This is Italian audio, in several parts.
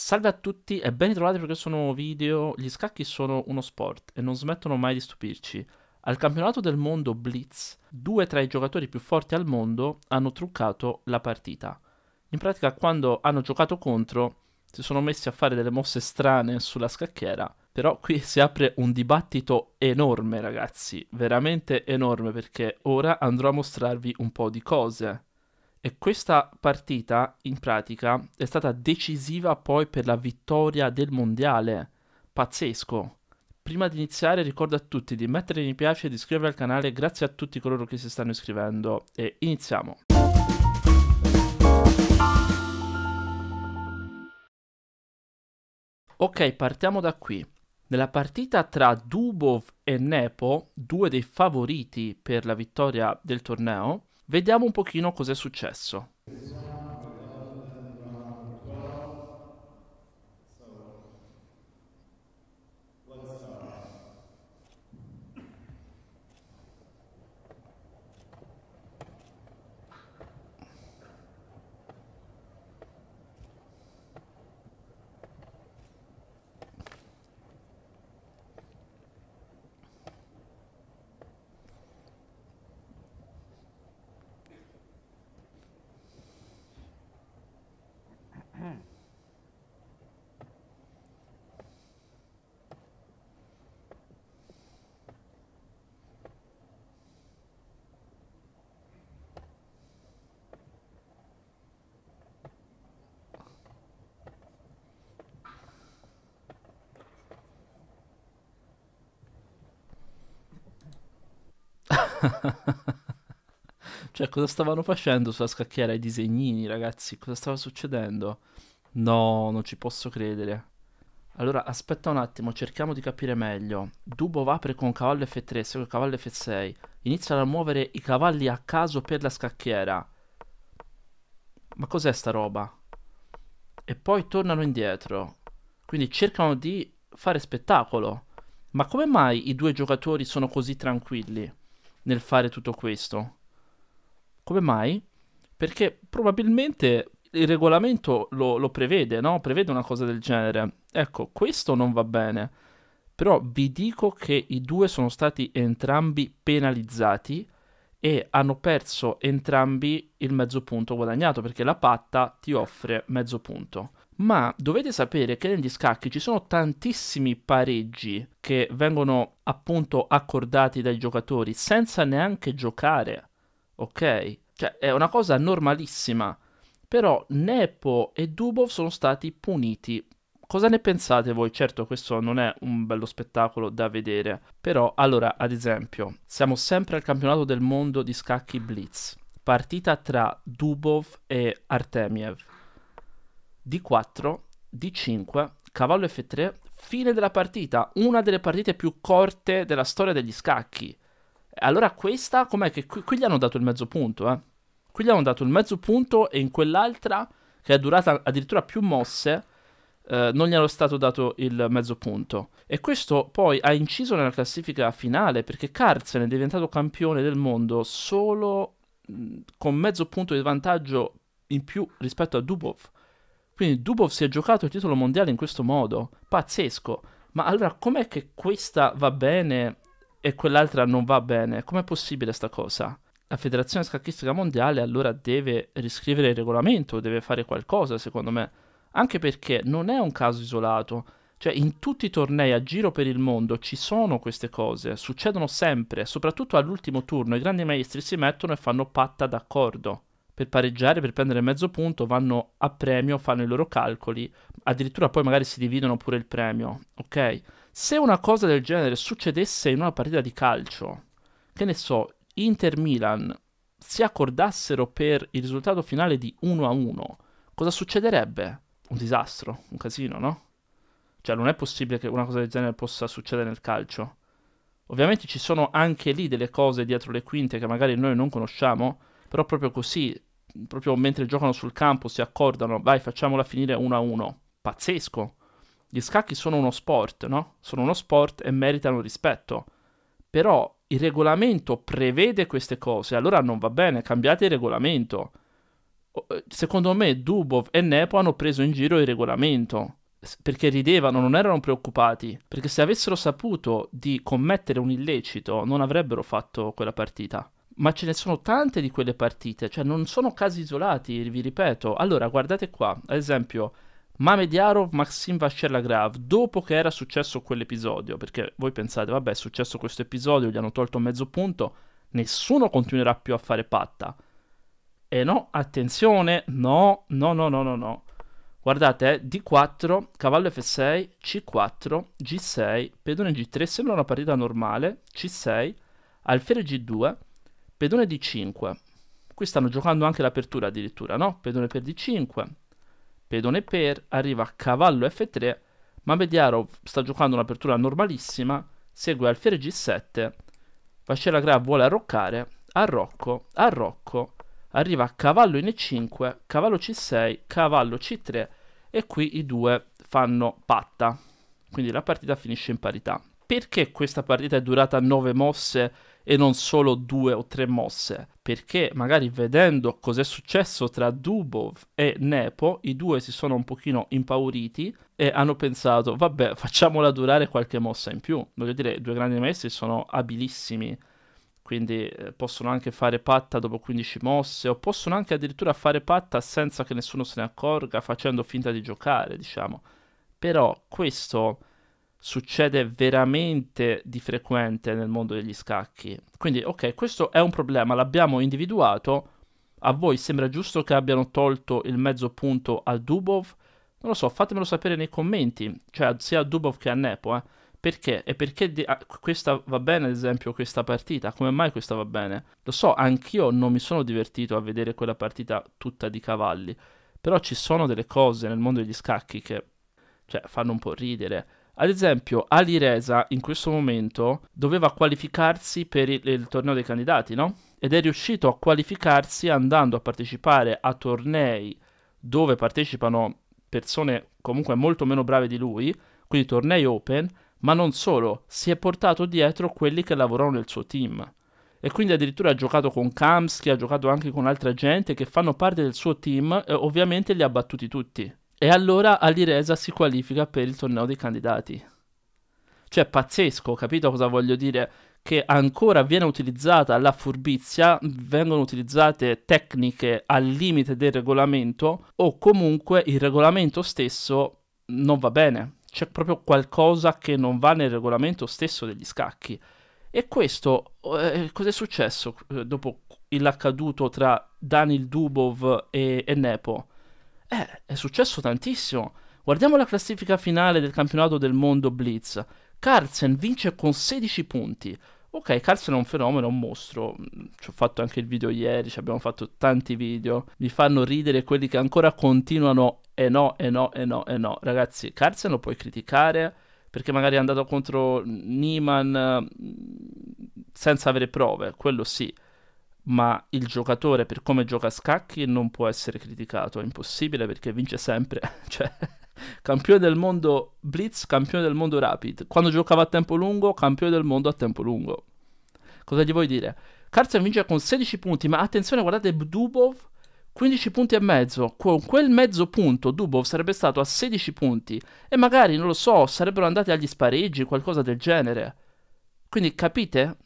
Salve a tutti e ben ritrovati per questo nuovo video. Gli scacchi sono uno sport e non smettono mai di stupirci. Al campionato del mondo Blitz, due tra i giocatori più forti al mondo hanno truccato la partita. In pratica, quando hanno giocato contro, si sono messi a fare delle mosse strane sulla scacchiera. Però qui si apre un dibattito enorme, ragazzi, veramente enorme, perché ora andrò a mostrarvi un po' di cose e questa partita, in pratica, è stata decisiva poi per la vittoria del mondiale. Pazzesco! Prima di iniziare ricordo a tutti di mettere mi piace e di iscrivervi al canale, grazie a tutti coloro che si stanno iscrivendo e iniziamo! Ok, partiamo da qui. Nella partita tra Dubov e Nepo, due dei favoriti per la vittoria del torneo, Vediamo un pochino cos'è successo. cioè, cosa stavano facendo sulla scacchiera i disegnini, ragazzi? Cosa stava succedendo? No, non ci posso credere. Allora, aspetta un attimo, cerchiamo di capire meglio. Dubov apre con cavallo F3, segue cavallo F6. Iniziano a muovere i cavalli a caso per la scacchiera. Ma cos'è sta roba? E poi tornano indietro. Quindi cercano di fare spettacolo. Ma come mai i due giocatori sono così tranquilli? nel fare tutto questo. Come mai? Perché probabilmente il regolamento lo, lo prevede, no? Prevede una cosa del genere. Ecco, questo non va bene. Però vi dico che i due sono stati entrambi penalizzati e hanno perso entrambi il mezzo punto guadagnato perché la patta ti offre mezzo punto ma dovete sapere che negli scacchi ci sono tantissimi pareggi che vengono appunto accordati dai giocatori senza neanche giocare, ok? Cioè è una cosa normalissima, però Nepo e Dubov sono stati puniti. Cosa ne pensate voi? Certo questo non è un bello spettacolo da vedere, però allora ad esempio siamo sempre al campionato del mondo di scacchi Blitz, partita tra Dubov e Artemiev D4, D5, cavallo F3, fine della partita, una delle partite più corte della storia degli scacchi. Allora questa, com'è che qui, qui gli hanno dato il mezzo punto, eh? Qui gli hanno dato il mezzo punto e in quell'altra, che è durata addirittura più mosse, eh, non gli hanno stato dato il mezzo punto. E questo poi ha inciso nella classifica finale, perché Carlsen è diventato campione del mondo solo con mezzo punto di vantaggio in più rispetto a Dubov quindi Dubov si è giocato il titolo mondiale in questo modo, pazzesco. Ma allora com'è che questa va bene e quell'altra non va bene? Com'è possibile sta cosa? La Federazione Scacchistica Mondiale allora deve riscrivere il regolamento, deve fare qualcosa secondo me, anche perché non è un caso isolato. Cioè, in tutti i tornei a giro per il mondo ci sono queste cose, succedono sempre, soprattutto all'ultimo turno i grandi maestri si mettono e fanno patta d'accordo per pareggiare, per prendere mezzo punto, vanno a premio, fanno i loro calcoli, addirittura poi magari si dividono pure il premio, ok? Se una cosa del genere succedesse in una partita di calcio, che ne so, Inter-Milan si accordassero per il risultato finale di 1-1, cosa succederebbe? Un disastro, un casino, no? Cioè non è possibile che una cosa del genere possa succedere nel calcio. Ovviamente ci sono anche lì delle cose dietro le quinte che magari noi non conosciamo, però proprio così proprio mentre giocano sul campo si accordano, vai facciamola finire 1-1. Pazzesco. Gli scacchi sono uno sport, no? Sono uno sport e meritano rispetto. Però il regolamento prevede queste cose, allora non va bene, cambiate il regolamento. Eh, secondo me Dubov e Nepo hanno preso in giro il regolamento perché ridevano, non erano preoccupati, perché se avessero saputo di commettere un illecito non avrebbero fatto quella partita ma ce ne sono tante di quelle partite, cioè non sono casi isolati, vi ripeto. Allora, guardate qua, ad esempio, Mame Diarov, Maxim Vashelagrav, dopo che era successo quell'episodio, perché voi pensate, vabbè, è successo questo episodio, gli hanno tolto mezzo punto, nessuno continuerà più a fare patta. E no, attenzione, no, no, no, no, no, no. Guardate, eh, D4, cavallo F6, C4, G6, pedone G3, sembra una partita normale, C6, alfiere G2, pedone d5. Qui stanno giocando anche l'apertura addirittura, no? Pedone per d5, pedone per, arriva a cavallo f3, ma mediaro sta giocando un'apertura normalissima, segue alfiere g7, Vascella Gra vuole arroccare, arrocco, arrocco, arriva a cavallo in e5, cavallo c6, cavallo c3 e qui i due fanno patta, quindi la partita finisce in parità. Perché questa partita è durata 9 mosse e non solo due o tre mosse, perché magari vedendo cos'è successo tra Dubov e Nepo, i due si sono un pochino impauriti e hanno pensato, vabbè, facciamola durare qualche mossa in più. Voglio dire, i due grandi maestri sono abilissimi, quindi eh, possono anche fare patta dopo 15 mosse o possono anche addirittura fare patta senza che nessuno se ne accorga, facendo finta di giocare, diciamo. Però questo succede veramente di frequente nel mondo degli scacchi. Quindi, ok, questo è un problema, l'abbiamo individuato. A voi sembra giusto che abbiano tolto il mezzo punto a Dubov? Non lo so, fatemelo sapere nei commenti, cioè sia a Dubov che a Nepo, eh. Perché? E perché di- ah, questa va bene, ad esempio, questa partita? Come mai questa va bene? Lo so, anch'io non mi sono divertito a vedere quella partita tutta di cavalli, però ci sono delle cose nel mondo degli scacchi che, cioè, fanno un po' ridere ad esempio, Ali Reza in questo momento doveva qualificarsi per il, il torneo dei candidati, no? Ed è riuscito a qualificarsi andando a partecipare a tornei dove partecipano persone comunque molto meno brave di lui, quindi tornei open, ma non solo, si è portato dietro quelli che lavorano nel suo team. E quindi addirittura ha giocato con Kamsky, ha giocato anche con altra gente che fanno parte del suo team e ovviamente li ha battuti tutti. E allora Alireza si qualifica per il torneo dei candidati. Cioè, pazzesco, capito cosa voglio dire? Che ancora viene utilizzata la furbizia, vengono utilizzate tecniche al limite del regolamento o comunque il regolamento stesso non va bene. C'è proprio qualcosa che non va nel regolamento stesso degli scacchi. E questo, eh, cos'è successo eh, dopo l'accaduto tra Danil Dubov e, e Nepo? Eh, è successo tantissimo. Guardiamo la classifica finale del campionato del mondo Blitz. Carlsen vince con 16 punti. Ok, Carlsen è un fenomeno, è un mostro. Ci ho fatto anche il video ieri, ci abbiamo fatto tanti video. Mi fanno ridere quelli che ancora continuano. E eh no, e eh no, e eh no, e eh no. Ragazzi, Carlsen lo puoi criticare perché magari è andato contro Niemann mm, senza avere prove, quello sì ma il giocatore per come gioca a scacchi non può essere criticato, è impossibile perché vince sempre, cioè campione del mondo blitz, campione del mondo rapid, quando giocava a tempo lungo, campione del mondo a tempo lungo. Cosa gli vuoi dire? Carson vince con 16 punti, ma attenzione, guardate Dubov 15 punti e mezzo, con quel mezzo punto Dubov sarebbe stato a 16 punti e magari, non lo so, sarebbero andati agli spareggi, qualcosa del genere. Quindi capite?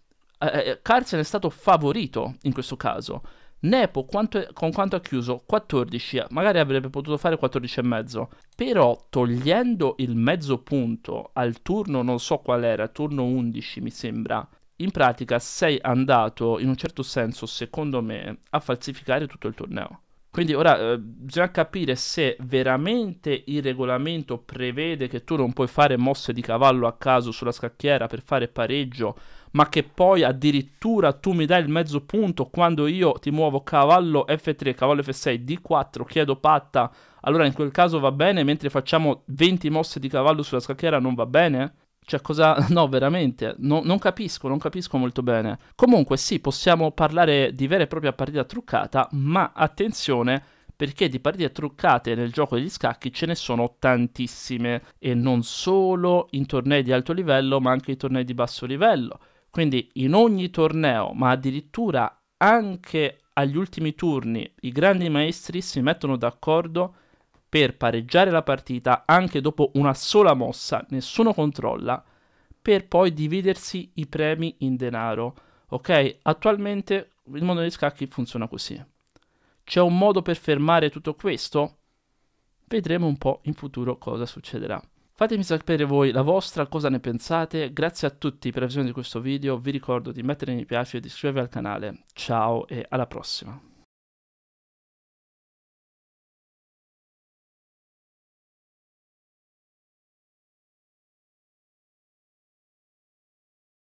Eh, eh, eh, Carson è stato favorito in questo caso. Nepo quanto è, con quanto ha chiuso? 14, magari avrebbe potuto fare 14,5, però togliendo il mezzo punto al turno non so qual era, turno 11 mi sembra, in pratica sei andato in un certo senso, secondo me, a falsificare tutto il torneo. Quindi ora eh, bisogna capire se veramente il regolamento prevede che tu non puoi fare mosse di cavallo a caso sulla scacchiera per fare pareggio, ma che poi addirittura tu mi dai il mezzo punto quando io ti muovo cavallo F3, cavallo F6, D4, chiedo patta, allora in quel caso va bene, mentre facciamo 20 mosse di cavallo sulla scacchiera non va bene? Cioè, cosa. No, veramente. No, non capisco, non capisco molto bene. Comunque, sì, possiamo parlare di vera e propria partita truccata, ma attenzione perché di partite truccate nel gioco degli scacchi ce ne sono tantissime e non solo in tornei di alto livello ma anche in tornei di basso livello. Quindi in ogni torneo, ma addirittura anche agli ultimi turni, i grandi maestri si mettono d'accordo per pareggiare la partita anche dopo una sola mossa, nessuno controlla, per poi dividersi i premi in denaro. Ok? Attualmente il mondo dei scacchi funziona così. C'è un modo per fermare tutto questo? Vedremo un po' in futuro cosa succederà. Fatemi sapere voi la vostra, cosa ne pensate. Grazie a tutti per la visione di questo video, vi ricordo di mettere mi piace e di iscrivervi al canale. Ciao e alla prossima.